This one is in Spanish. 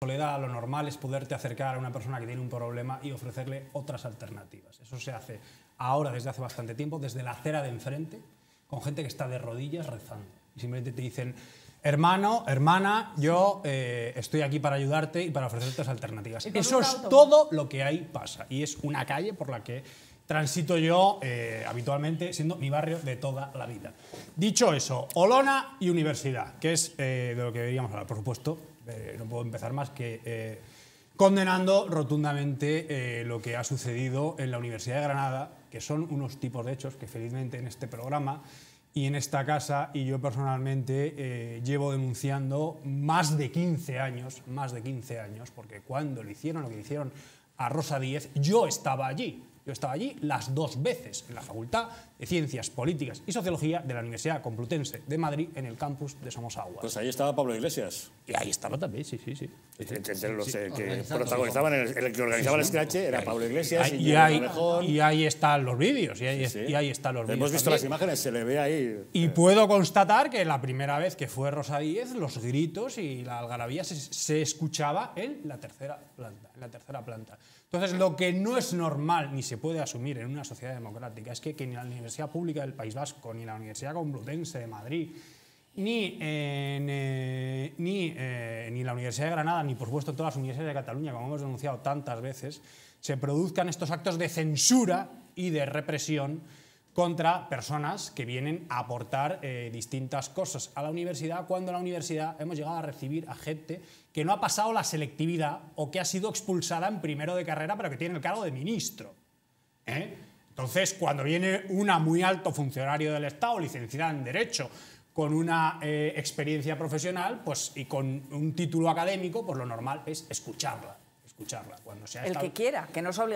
soledad, lo normal es poderte acercar a una persona que tiene un problema y ofrecerle otras alternativas. Eso se hace ahora, desde hace bastante tiempo, desde la acera de enfrente, con gente que está de rodillas rezando. simplemente te dicen, hermano, hermana, yo eh, estoy aquí para ayudarte y para ofrecerte otras alternativas. Eso es todo lo que ahí pasa. Y es una calle por la que transito yo eh, habitualmente, siendo mi barrio de toda la vida. Dicho eso, Olona y Universidad, que es eh, de lo que deberíamos hablar, por supuesto, eh, no puedo empezar más que eh, condenando rotundamente eh, lo que ha sucedido en la Universidad de Granada, que son unos tipos de hechos que felizmente en este programa y en esta casa y yo personalmente llevo denunciando más de 15 años, más de 15 años, porque cuando lo hicieron lo que hicieron a Rosa Díez, yo estaba allí. Yo estaba allí las dos veces, en la Facultad de Ciencias Políticas y Sociología de la Universidad Complutense de Madrid, en el campus de Somos Pues ahí estaba Pablo Iglesias. Y ahí estaba también, sí, sí, sí. Eh, que protagonizaban, el, que organizaba el scratch era Pablo Iglesias y, ahí, están los vídeos, y ahí, están los vídeos. Hemos visto las imágenes, se le ve ahí. Y eh. puedo constatar que la primera vez que fue Rosa Díez, los gritos y la algarabía se, escuchaba en la tercera planta. En la tercera planta. Entonces, lo que no es normal ni se puede asumir en una sociedad democrática es que, que ni la Universidad Pública del País Vasco, ni la Universidad Complutense de Madrid, ni, en, eh, eh, ni, la Universidad de Granada, ni por supuesto en todas las universidades de Cataluña, como hemos denunciado tantas veces, se produzcan estos actos de censura y de represión contra personas que vienen a aportar eh, distintas cosas a la universidad, cuando en la universidad hemos llegado a recibir a gente que no ha pasado la selectividad o que ha sido expulsada en primero de carrera, pero que tiene el cargo de ministro. Entonces, cuando viene una muy alto funcionario del Estado, licenciada en Derecho, con una eh, experiencia profesional pues, y con un título académico, pues lo normal es escucharla. escucharla cuando sea El que quiera, que no es obligatorio.